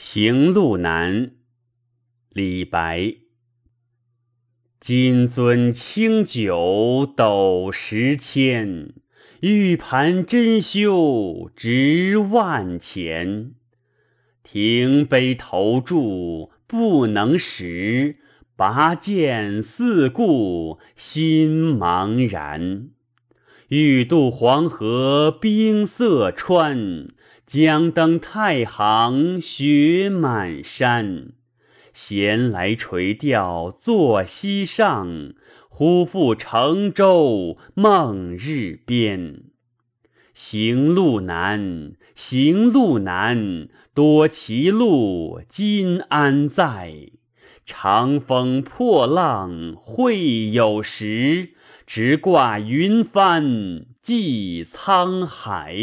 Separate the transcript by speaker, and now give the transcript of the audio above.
Speaker 1: 行路难！李白。金樽清酒斗十千，玉盘珍羞值万钱。停杯投箸不能食，拔剑四顾心茫然。欲渡黄河冰塞川，将登太行雪满山。闲来垂钓坐溪上，忽复乘舟梦日边。行路难，行路难，多歧路，今安在？长风破浪会有时，直挂云帆济沧海。